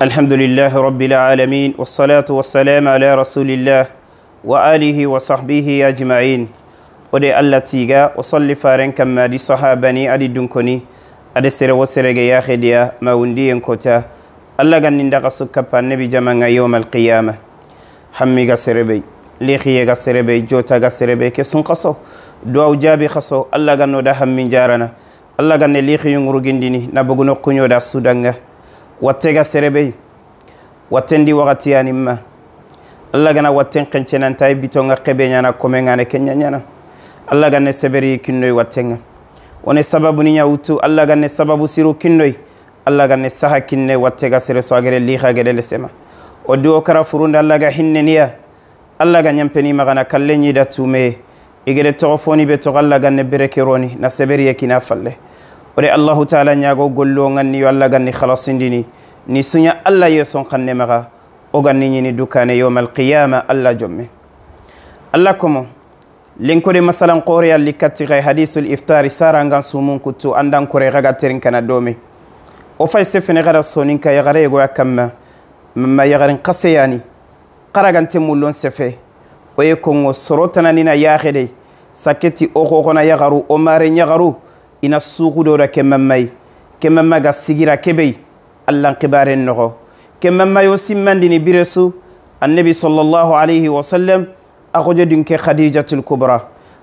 الحمد لله رب العالمين والصلاة والسلام على رسول الله وآله وصحبه أجمعين ودي الله تيغا وصلي فارن كما دي صحابني أدي دنكني أدي سر وسر يا خديا ما وندي ينكوتا الله غن ندق سكبا نبي جمعنا يوم القيامة حمي غسر بي ليخي بي جوتا غسر بي كسن قصو دعو جابي خصو الله غن ندهم من جارنا الله غن ليخي ينغرو ديني نبغنو قنيو دا سودانغا watte serebe watten di wakati yani ma alla gana watten kencenanta i bito nga kebe ñana kome ngane kenya ñana alla ganne seberi kinnoy wattenga wone sababu ni ñawutu alla ganne sababu siru kinnoy alla ganne saha kinne watte ga sere so agere liha gede le sema o duwo kara furunde alla ga hinneniya alla ga ñampeni magana kalle ñida tume igede toxo foni be toxo alla ganne na seberi ye kina falle ore allahu taala ñaago gollo ganni yo allah ganni halasindini ni suña allah yeson xanne maxa o ganni ñini dukane yowma alqiyama allah jomme alla komo lenkode masalan qoreya likkati xe hadisul iftari sarangan sumun kuttu andan kore xaga terin kana dome o fay sefene xara soninka yaxara yegoya kamma mama yaxarin xaseyani xaragante mullon sefe o ye kongo soro tananina yaxede sakketi o xoxona yaxaru o mare ɲaxaru ina sugu dora kemamai kemamma ga sigira kebei allan kibaren nogo kemamma yo simmandini biresu annabi sallallahu alayhi wa sallam agojo din ke khadijatul kubra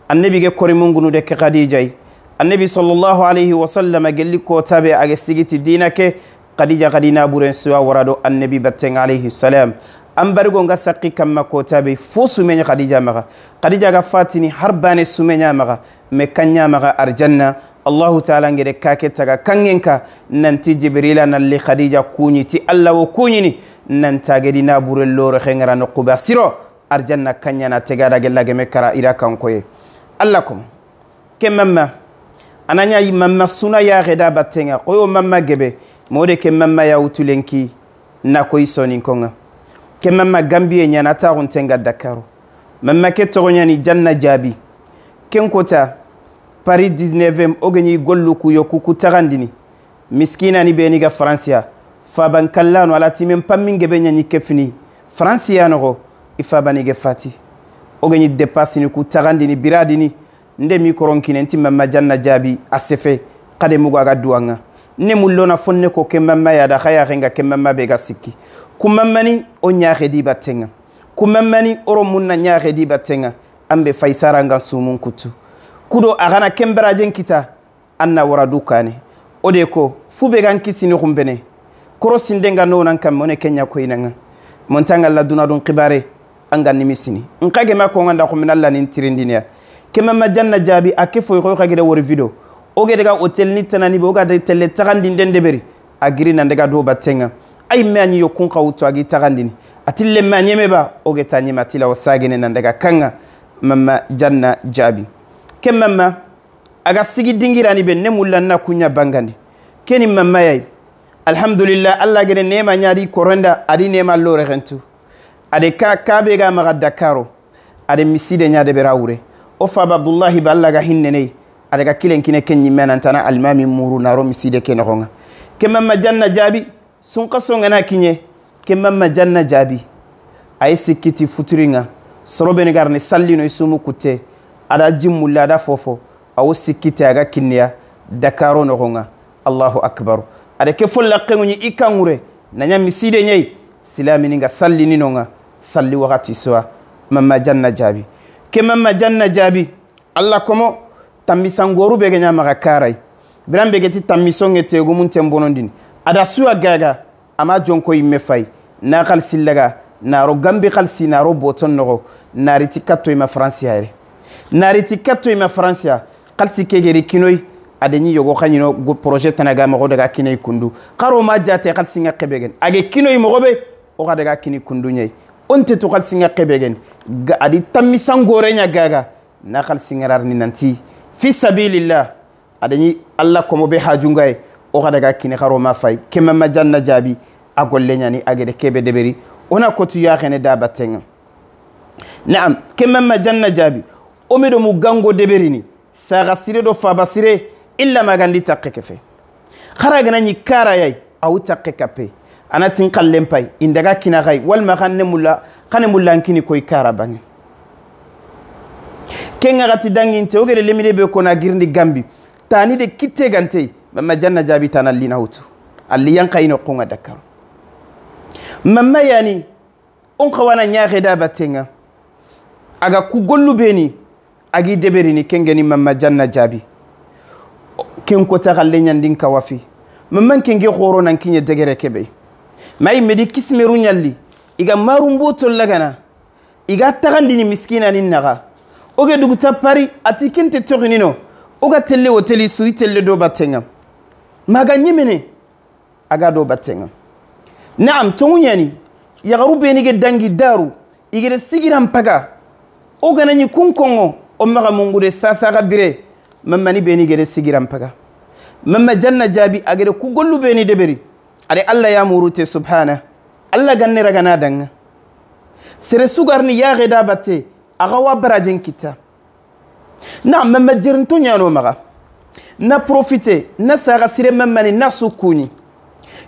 annabi ge kori de khadijai annabi sallallahu alayhi wa sallam gelli ko tabe age sigiti dina ke khadija khadina buren suwa warado annabi batten alayhi salam an nga sakki kamma kota be fo sumenya khadija maga khadija ga fatini har bane sumenya maga me kanya maga arjanna allahu taala ngede kake taga kangen ka nanti jibrila nalli khadija kuñi ti allah wo kuñini nantagedi na burel loro xengara no quba siro arjanna kañana tegadage kara ira kankoye allah kom ke mamma ananya mamma suna ya geda battenga koyo mamma gebe mode ke mamma ya utulenki na sonin konga ke mamma gambie ñana taxuntenga dakaru mamma ke toxoñani janna jaabi ken kota paris 19 o geñi gollu kuyo kuku tagandini miskinani beni ga faransiya faban kallano alati men pammin gebe ñañi kefini faransiya noxo i fabani ge fati o geñi depassini ku tagandini biradini nde mi koronkine nti mamma janna jaabi a sefe xade mugu aga duwanga ne mullona fonne ko ke mamma yada xa yaxenga ke mamma be ga sikki kumammani o ñaxe di battenga kumammani oro mun na ñaxe di battenga an be faysarangan sumun kutu kudo a kana kenbarajen kita an na wara du o de ko fu be gan kisini xunbene koro sinden ga no nan kamme wo ne kenɲa koyinanga montan ga dun xibare an ga nimi sini n xa gema konganda xumina la nin tirindiniya keme ma janna jaabi a ke foyi xoy xa gida wori video o ge daga hotel ni tanani be wo ga telle taxandinden deberi a giri nan daga do battenga ay me añi yo kun xa wuttu agi taxandini atille me a ñemeba o ge ta ñeme atila wo sagene nan daga kanga mama janna jaabi ken aga sigi dingirani ɓe ne mullanna kuña bangandi keni mamma yay alhamdulillah allah gene nema ñaadi korenda adi nema lore hentu ade ka kaɓe ga maga dakaro ade miside ñade ɓe rawure o faba abdoullahi ba allah ga hinnenayi ada ga kilen kine ken ñimme nantana almami muru naro miside ke noxonga ke janna jaabi sunka songana kiñe ke mamma janna jaabi aye sikkiti futuringa soroɓene garne sallino i kutte ada ji ada fofo awo sikkite aga kinneya dakaro nogonga allahu akbaru ada ke fo lakkenŋuɲi i kanŋure naɲa miside ɲei silamini nga sallini nonga salli wakati suwa mamma janna jaabi ke mamma janna jaabi allah komo tammisangoru be ge ɲamaga karai biran be geti tammisonge bonondini ada suwa gaga ama jonko yimme fai na kalsillaga naro gambi kalsi naro boton nogo nariti katto ima faransi hayre nariti katto ima faransiya kalsi kegeri kinoi adeni yogo xañino projet tanaga moxo daga kinei kundu xaro ma jate xalsinga xebegen age kinoi moxobe oxa daga kini kundu ñei ontetu xalsinga xebegen adi tammi sangoreña gaga na xalsingararni nanti fi sabilillah adani allah komo be hajungaye oxa daga kini xaro ma fay kemama janna jaabi a golleñani agede kebe deɓeri ona kotu yaxene da battenga naam kemama janna jaabi wo mi do mu gango deberini saga sire do faba sire illa magandi takke kefe xara gana ñi karayay awu takke kappe anatin xallen pay indaga kina xay walma xan ne mulla xane koy kara bange ken ŋaxati danginte wo gede lemine be kona girindi gambi tani de kitte gante mama janna jaabi tan allina hutu alli yankayino qunga dakkaru mamma yani on xawana ñaxe da battenga aga ku gollu beni agi deberini kengeni mamma janna jaabi ken kotaxalle ɲandin kawafi mamman kenge xoro nan kiɲe degere kebe mayi medi kismeru ɲalli iga marunbo lagana iga taxandini miskinanin naxa oge duguta pari ati kente toxinino oga telle wo teli su telle do battenga maga ɲemene aga do battenga naam tongu ɲani yaxaru benige dangi daru igede sigiran paga o kun kongo o maxa mungure sasaxa bire mamani beni gede sigiran paga mamma janna jaabi a gede ku gollu beni deɓeri aɗa allah yamurute subhana allah ganne ragana danga sere sugarni yaxeda batte axa wa barajen kitta na mamma jerinto ñano maxa na profite na saxa sire mammani na sukkuni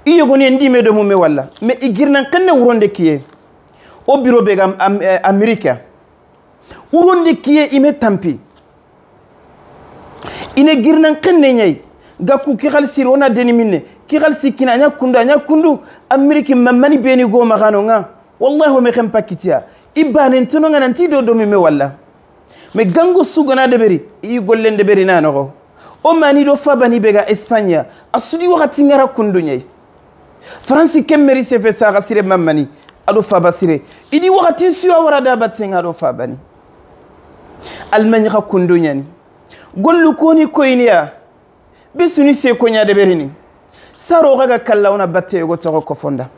i yogoni ndime do mume walla mais i girnan kenne wuronde kiye o bureau be ga américa eh, huronde ime tampi ine girnan kenne ñayi gakku kixal siri wona deni minne kixal sikkina aña kundu aña kundu amérique mammani beni go maxano nga wallahi wo mexen pakkitiya i banentononga nanti do domi me walla mais gango sugona deɓeri i gollen deɓeri na noxo o mani do fabani be ga espagne ya a sudi waxati ngara kundu ñayi faransi ken meri sefe saxa sire mammani aɗo faba sire idi waxatin suya wara da battenga aɗo fabani almañi xa kundo ñani gollu koni koyiniya be suni se koña deɓerini saro xa ga kallawna batteyego toxo kofonda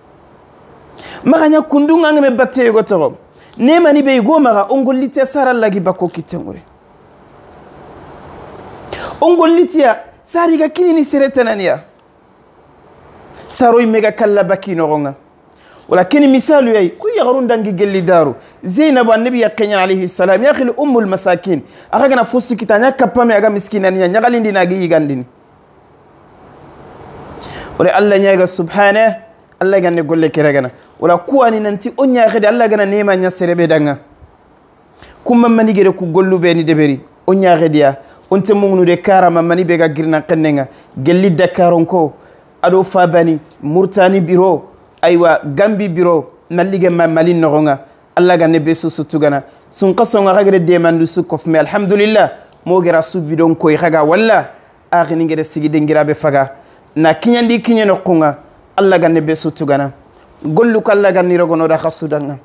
maxaña kundu ngangeme batteyego toxo nemani be igo maxa o ngollitiya sara lagi bakko kittenŋure o ngollitiya sariga kinini seretananiya saro i mega kalla bakki noxonga wala keni misaluyay xu yaxarun dangi gelli daru zainabu annabi ya kenya alayhi salam ya khili ummul masakin aga gana fosu kita nya kapame aga miskina nya nyagalindi na gi gandini wala allah nya ga subhanahu allah ganne golle kere gana wala kuwani nanti o nya khidi allah gana nema nya serebe danga kumma mani gere ku gollu be ni deberi o nya khidiya on te mungnu de karama mani be ga girna kennenga gelli dakaron ko ado fabani murtani biro aywa gambi biro malige ma malin nogonga alla ganne be susutugana sun kasonga xagere demandu su kofme alhamdulillah mo gera su vidon koy xaga walla axini ngede sigi dengirabe faga na kiñandi kiñe noqunga alla ganne be sutugana gollu ko alla ganni rogonoda xa sudanga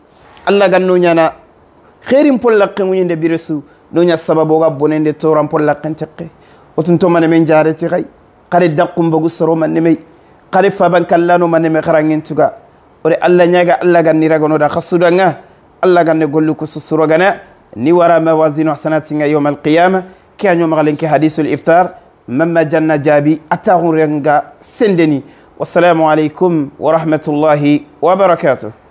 alla ganno ñana xeerin pollaqe ŋuñinde bire su noña sababoga bonende toran pollaqen teqe otun to maneme jareti xay xare daqumbogu soro manemey xare fabankallano maneme xarangentuga ore alla ñaga alla ganni ragonoda xa sudanga الله غن نقول لك سسرو غنا ني ورا موازين حسناتنا يوم القيامه كان يوم غلنك حديث الافطار مما جن جابي اتغون رنغا سندني والسلام عليكم ورحمه الله وبركاته